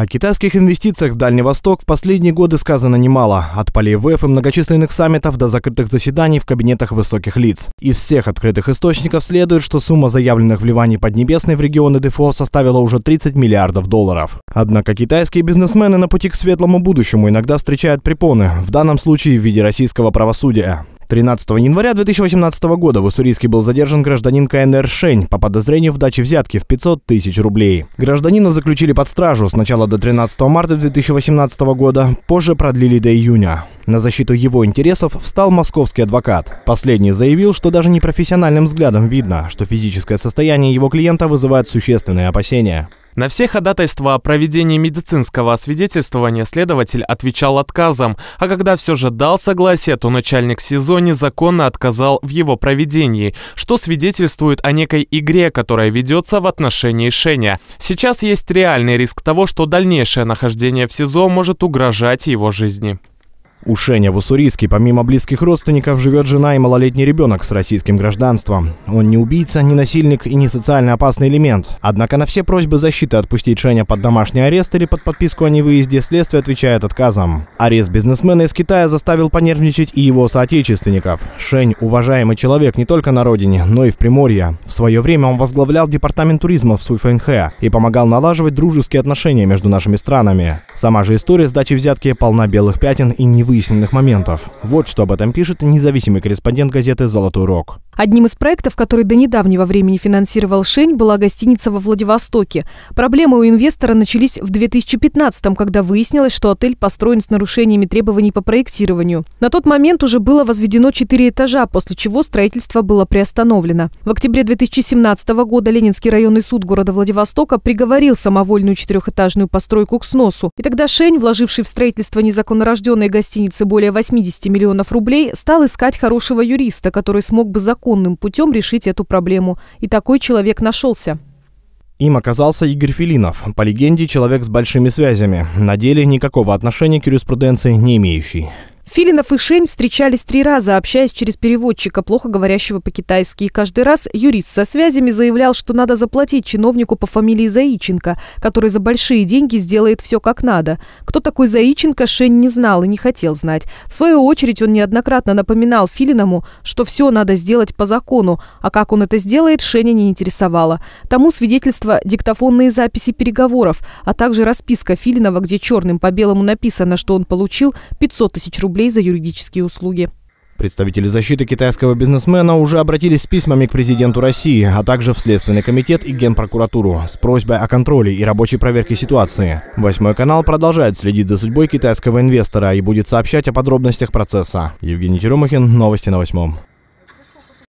О китайских инвестициях в Дальний Восток в последние годы сказано немало, от полей ВФ и многочисленных саммитов до закрытых заседаний в кабинетах высоких лиц. Из всех открытых источников следует, что сумма заявленных вливаний Поднебесной в регионы ДФО составила уже 30 миллиардов долларов. Однако китайские бизнесмены на пути к светлому будущему иногда встречают препоны, в данном случае в виде российского правосудия. 13 января 2018 года в Уссурийске был задержан гражданин КНР Шень по подозрению в даче взятки в 500 тысяч рублей. Гражданина заключили под стражу с начала до 13 марта 2018 года, позже продлили до июня. На защиту его интересов встал московский адвокат. Последний заявил, что даже непрофессиональным взглядом видно, что физическое состояние его клиента вызывает существенные опасения. На все ходатайства о проведении медицинского освидетельствования следователь отвечал отказом, а когда все же дал согласие, то начальник СИЗО незаконно отказал в его проведении, что свидетельствует о некой игре, которая ведется в отношении Шеня. Сейчас есть реальный риск того, что дальнейшее нахождение в СИЗО может угрожать его жизни. У Шеня в Уссурийске помимо близких родственников живет жена и малолетний ребенок с российским гражданством. Он не убийца, не насильник и не социально опасный элемент. Однако на все просьбы защиты отпустить Шеня под домашний арест или под подписку о невыезде следствие отвечает отказом. Арест бизнесмена из Китая заставил понервничать и его соотечественников. Шень – уважаемый человек не только на родине, но и в Приморье. В свое время он возглавлял департамент туризма в Суйфэнхэ и помогал налаживать дружеские отношения между нашими странами. Сама же история сдачи взятки полна белых пятен и не невыясненных моментов. Вот что об этом пишет независимый корреспондент газеты «Золотой рог». Одним из проектов, который до недавнего времени финансировал Шень, была гостиница во Владивостоке. Проблемы у инвестора начались в 2015-м, когда выяснилось, что отель построен с нарушениями требований по проектированию. На тот момент уже было возведено 4 этажа, после чего строительство было приостановлено. В октябре 2017 года Ленинский районный суд города Владивостока приговорил самовольную четырехэтажную постройку к сносу. И тогда Шень, вложивший в строительство незаконнорожденной гостиницы более 80 миллионов рублей, стал искать хорошего юриста, который смог бы закон законным путем решить эту проблему. И такой человек нашелся. Им оказался Игорь Филинов, по легенде человек с большими связями, на деле никакого отношения к юриспруденции не имеющий. Филинов и Шень встречались три раза, общаясь через переводчика, плохо говорящего по-китайски. И каждый раз юрист со связями заявлял, что надо заплатить чиновнику по фамилии Заиченко, который за большие деньги сделает все как надо. Кто такой Заиченко, Шень не знал и не хотел знать. В свою очередь он неоднократно напоминал Филиному, что все надо сделать по закону, а как он это сделает, Шеня не интересовало. Тому свидетельство диктофонные записи переговоров, а также расписка Филинова, где черным по белому написано, что он получил 500 тысяч рублей рублей за юридические услуги. Представители защиты китайского бизнесмена уже обратились с письмами к президенту России, а также в Следственный комитет и Генпрокуратуру с просьбой о контроле и рабочей проверке ситуации. Восьмой канал продолжает следить за судьбой китайского инвестора и будет сообщать о подробностях процесса. Евгений Черемахин, новости на восьмом.